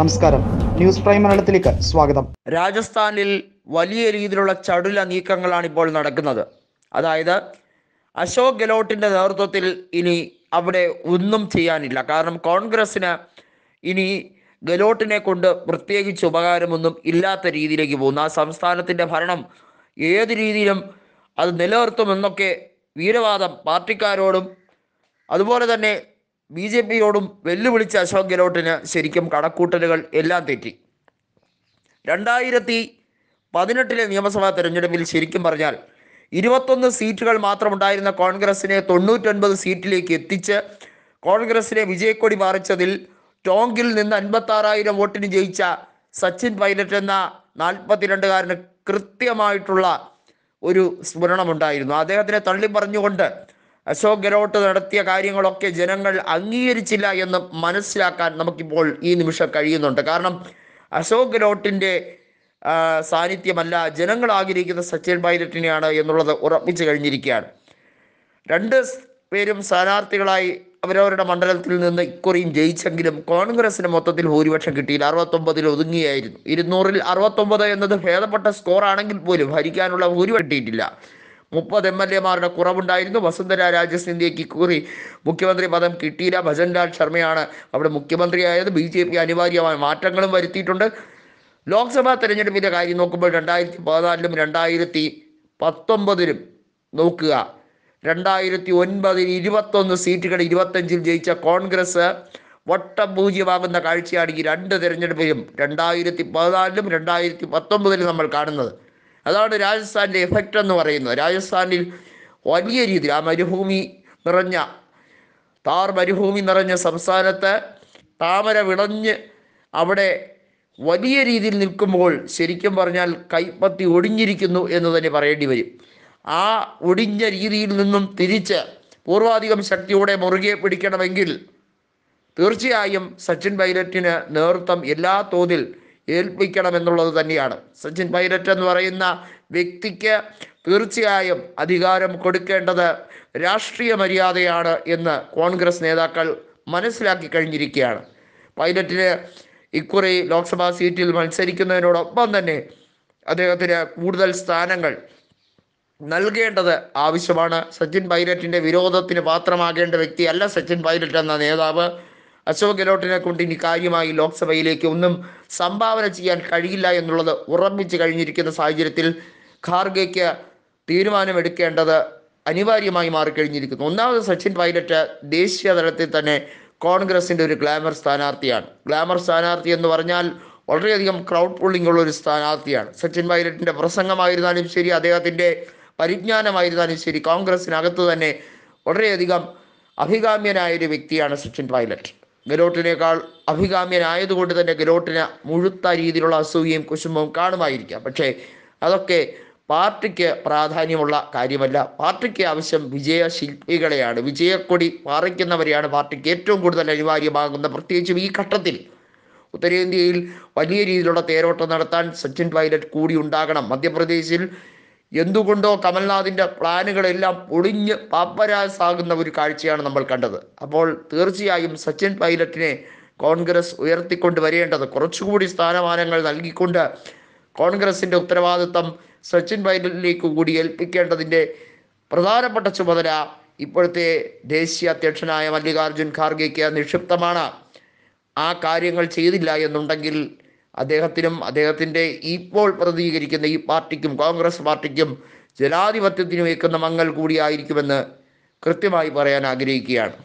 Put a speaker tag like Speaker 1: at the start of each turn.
Speaker 1: നമസ്കാരം news prime മലയാളത്തിലേക്ക് സ്വാഗതം രാജസ്ഥാനിൽ വലിയ രീതിയിലുള്ള ചടുല നീക്കങ്ങളാണ് ഇപ്പോൾ നടക്കുന്നത് അതായത് അശോക് ഗെലോട്ടിന്റെ നേതൃത്വത്തിൽ ഇനി അവിടെ ഒന്നും ചെയ്യാനില്ല കാരണം കോൺഗ്രസിന് ഇനി ഗലോട്ടിനെ കൊണ്ട് പ്രത്യേകിച്ച് ഉപകാരമൊന്നും ഇല്ലാത്ത രീതിയിലേക്ക് പോകുന്നു ആ സംസ്ഥാനത്തിന്റെ ഭരണം ഏത് രീതിയിലും അത് നിലനിർത്തുമെന്നൊക്കെ വീരവാദം പാർട്ടിക്കാരോടും അതുപോലെ തന്നെ ബി ജെ പിയോടും വെല്ലുവിളിച്ച അശോക് ഗെഹ്ലോട്ടിന് ശരിക്കും കണക്കൂട്ടലുകൾ എല്ലാം തെറ്റി രണ്ടായിരത്തി പതിനെട്ടിലെ നിയമസഭാ തെരഞ്ഞെടുപ്പിൽ ശരിക്കും പറഞ്ഞാൽ ഇരുപത്തൊന്ന് സീറ്റുകൾ മാത്രമുണ്ടായിരുന്ന കോൺഗ്രസിനെ തൊണ്ണൂറ്റൊൻപത് സീറ്റിലേക്ക് എത്തിച്ച് കോൺഗ്രസിനെ വിജയക്കൊടി പാറിച്ചതിൽ ടോങ്കിൽ നിന്ന് അൻപത്താറായിരം വോട്ടിന് ജയിച്ച സച്ചിൻ പൈലറ്റ് എന്ന നാൽപ്പത്തിരണ്ടുകാരന് കൃത്യമായിട്ടുള്ള ഒരു സ്മരണമുണ്ടായിരുന്നു അദ്ദേഹത്തിനെ തള്ളി പറഞ്ഞുകൊണ്ട് അശോക് ഗെഹ്ലോട്ട് നടത്തിയ കാര്യങ്ങളൊക്കെ ജനങ്ങൾ അംഗീകരിച്ചില്ല എന്ന് മനസ്സിലാക്കാൻ നമുക്കിപ്പോൾ ഈ നിമിഷം കഴിയുന്നുണ്ട് കാരണം അശോക് ഗെഹ്ലോട്ടിൻ്റെ സാന്നിധ്യമല്ല ജനങ്ങൾ ആഗ്രഹിക്കുന്ന സച്ചിൻ പൈലറ്റിനെയാണ് എന്നുള്ളത് ഉറപ്പിച്ചു കഴിഞ്ഞിരിക്കുകയാണ് രണ്ട് പേരും സ്ഥാനാർത്ഥികളായി അവരവരുടെ മണ്ഡലത്തിൽ നിന്ന് ഇക്കുറിയും ജയിച്ചെങ്കിലും കോൺഗ്രസിന് മൊത്തത്തിൽ ഭൂരിപക്ഷം കിട്ടിയില്ല അറുപത്തൊമ്പതിൽ ഒതുങ്ങിയായിരുന്നു ഇരുന്നൂറിൽ അറുപത്തൊമ്പത് എന്നത് ഭേദപ്പെട്ട സ്കോർ പോലും ഭരിക്കാനുള്ള ഭൂരിപക്ഷം കിട്ടിയിട്ടില്ല മുപ്പത് എം എൽ എമാരുടെ കുറവുണ്ടായിരുന്നു വസുന്ധര രാജ സിന്ധ്യയ്ക്ക് ഇക്കുറി മുഖ്യമന്ത്രി പദം കിട്ടിയില്ല ഭജൻലാൽ ശർമ്മയാണ് അവിടെ മുഖ്യമന്ത്രിയായത് ബി ജെ പി അനിവാര്യമായ മാറ്റങ്ങളും വരുത്തിയിട്ടുണ്ട് ലോക്സഭാ തെരഞ്ഞെടുപ്പിൻ്റെ കാര്യം നോക്കുമ്പോൾ രണ്ടായിരത്തി പതിനാലിലും രണ്ടായിരത്തി പത്തൊമ്പതിലും നോക്കുക രണ്ടായിരത്തി ഒൻപതിൽ ഇരുപത്തൊന്ന് സീറ്റുകൾ ഇരുപത്തഞ്ചിൽ ജയിച്ച കോൺഗ്രസ് വട്ടം പൂജ്യമാകുന്ന കാഴ്ചയാണ് ഈ രണ്ട് തെരഞ്ഞെടുപ്പിലും രണ്ടായിരത്തി പതിനാലിലും രണ്ടായിരത്തി പത്തൊമ്പതിലും നമ്മൾ കാണുന്നത് അതാണ് രാജസ്ഥാനിലെ എഫക്റ്റ് എന്ന് പറയുന്നത് രാജസ്ഥാനിൽ വലിയ രീതിയിൽ ആ മരുഭൂമി നിറഞ്ഞ താർ മരുഭൂമി നിറഞ്ഞ സംസ്ഥാനത്ത് താമര വിളഞ്ഞ് അവിടെ വലിയ രീതിയിൽ നിൽക്കുമ്പോൾ ശരിക്കും പറഞ്ഞാൽ കൈപ്പത്തി ഒടിഞ്ഞിരിക്കുന്നു എന്ന് തന്നെ പറയേണ്ടി വരും ആ ഒടിഞ്ഞ രീതിയിൽ നിന്നും തിരിച്ച് പൂർവാധികം ശക്തിയോടെ മുറുകെ പിടിക്കണമെങ്കിൽ തീർച്ചയായും സച്ചിൻ പൈലറ്റിന് നേതൃത്വം എല്ലാ തോതിൽ ഏൽപ്പിക്കണമെന്നുള്ളത് തന്നെയാണ് സച്ചിൻ പൈലറ്റ് എന്ന് പറയുന്ന വ്യക്തിക്ക് തീർച്ചയായും അധികാരം കൊടുക്കേണ്ടത് രാഷ്ട്രീയ മര്യാദയാണ് എന്ന് കോൺഗ്രസ് നേതാക്കൾ മനസ്സിലാക്കി കഴിഞ്ഞിരിക്കുകയാണ് പൈലറ്റിന് ഇക്കുറി ലോക്സഭാ സീറ്റിൽ മത്സരിക്കുന്നതിനോടൊപ്പം തന്നെ അദ്ദേഹത്തിന് കൂടുതൽ സ്ഥാനങ്ങൾ നൽകേണ്ടത് ആവശ്യമാണ് സച്ചിൻ പൈലറ്റിൻ്റെ വിരോധത്തിന് പാത്രമാകേണ്ട വ്യക്തിയല്ല സച്ചിൻ പൈലറ്റ് എന്ന നേതാവ് അശോക് ഗെലോട്ടിനെ കൊണ്ട് ഇനി കാര്യമായി ലോക്സഭയിലേക്ക് ഒന്നും സംഭാവന ചെയ്യാൻ കഴിയില്ല എന്നുള്ളത് ഉറപ്പിച്ചു കഴിഞ്ഞിരിക്കുന്ന സാഹചര്യത്തിൽ ഖാർഗെക്ക് തീരുമാനമെടുക്കേണ്ടത് അനിവാര്യമായി മാറിക്കഴിഞ്ഞിരിക്കുന്നു ഒന്നാമത് സച്ചിൻ പൈലറ്റ് ദേശീയ തലത്തിൽ തന്നെ കോൺഗ്രസിൻ്റെ ഒരു ഗ്ലാമർ സ്ഥാനാർത്ഥിയാണ് ഗ്ലാമർ സ്ഥാനാർത്ഥി എന്ന് പറഞ്ഞാൽ വളരെയധികം ക്രൗഡ് പുള്ളിംഗ് ഉള്ള ഒരു സ്ഥാനാർത്ഥിയാണ് സച്ചിൻ പൈലറ്റിൻ്റെ പ്രസംഗമായിരുന്നാലും ശരി അദ്ദേഹത്തിൻ്റെ പരിജ്ഞാനമായിരുന്നാലും ശരി കോൺഗ്രസിനകത്ത് തന്നെ വളരെയധികം അഭികാമ്യനായ ഒരു വ്യക്തിയാണ് സച്ചിൻ പൈലറ്റ് ഗലോട്ടിനേക്കാൾ അഭികാമ്യനായതുകൊണ്ട് തന്നെ ഗലോട്ടിന് മുഴുത്ത രീതിയിലുള്ള അസൂയയും കുശുംബവും കാണുമായിരിക്കാം പക്ഷേ അതൊക്കെ പാർട്ടിക്ക് പ്രാധാന്യമുള്ള കാര്യമല്ല പാർട്ടിക്ക് ആവശ്യം വിജയശില്പികളെയാണ് വിജയക്കൊടി പാറിക്കുന്നവരെയാണ് പാർട്ടിക്ക് ഏറ്റവും കൂടുതൽ അനിവാര്യമാകുന്ന പ്രത്യേകിച്ചും ഈ ഘട്ടത്തിൽ ഉത്തരേന്ത്യയിൽ വലിയ രീതിയിലുള്ള തേരോട്ടം നടത്താൻ സച്ചിൻ പൈലറ്റ് കൂടി ഉണ്ടാകണം മധ്യപ്രദേശിൽ എന്തുകൊണ്ടോ കമൽനാഥിൻ്റെ പ്ലാനുകളെല്ലാം ഒളിഞ്ഞ് പാപ്പരാസാകുന്ന ഒരു കാഴ്ചയാണ് നമ്മൾ കണ്ടത് അപ്പോൾ തീർച്ചയായും സച്ചിൻ പൈലറ്റിനെ കോൺഗ്രസ് ഉയർത്തിക്കൊണ്ട് വരേണ്ടത് കുറച്ചുകൂടി സ്ഥാനമാനങ്ങൾ നൽകിക്കൊണ്ട് കോൺഗ്രസിൻ്റെ ഉത്തരവാദിത്തം സച്ചിൻ പൈലറ്റിലേക്ക് കൂടി ഏൽപ്പിക്കേണ്ടതിൻ്റെ പ്രധാനപ്പെട്ട ചുമതല ഇപ്പോഴത്തെ ദേശീയ അധ്യക്ഷനായ മല്ലികാർജ്ജുൻ ഖാർഗെക്ക് നിക്ഷിപ്തമാണ് ആ കാര്യങ്ങൾ ചെയ്തില്ല എന്നുണ്ടെങ്കിൽ അദ്ദേഹത്തിനും അദ്ദേഹത്തിൻ്റെ ഇപ്പോൾ പ്രതികരിക്കുന്ന ഈ പാർട്ടിക്കും കോൺഗ്രസ് പാർട്ടിക്കും ജനാധിപത്യത്തിന് വയ്ക്കുന്ന മങ്ങൾ കൂടിയായിരിക്കുമെന്ന് കൃത്യമായി പറയാൻ ആഗ്രഹിക്കുകയാണ്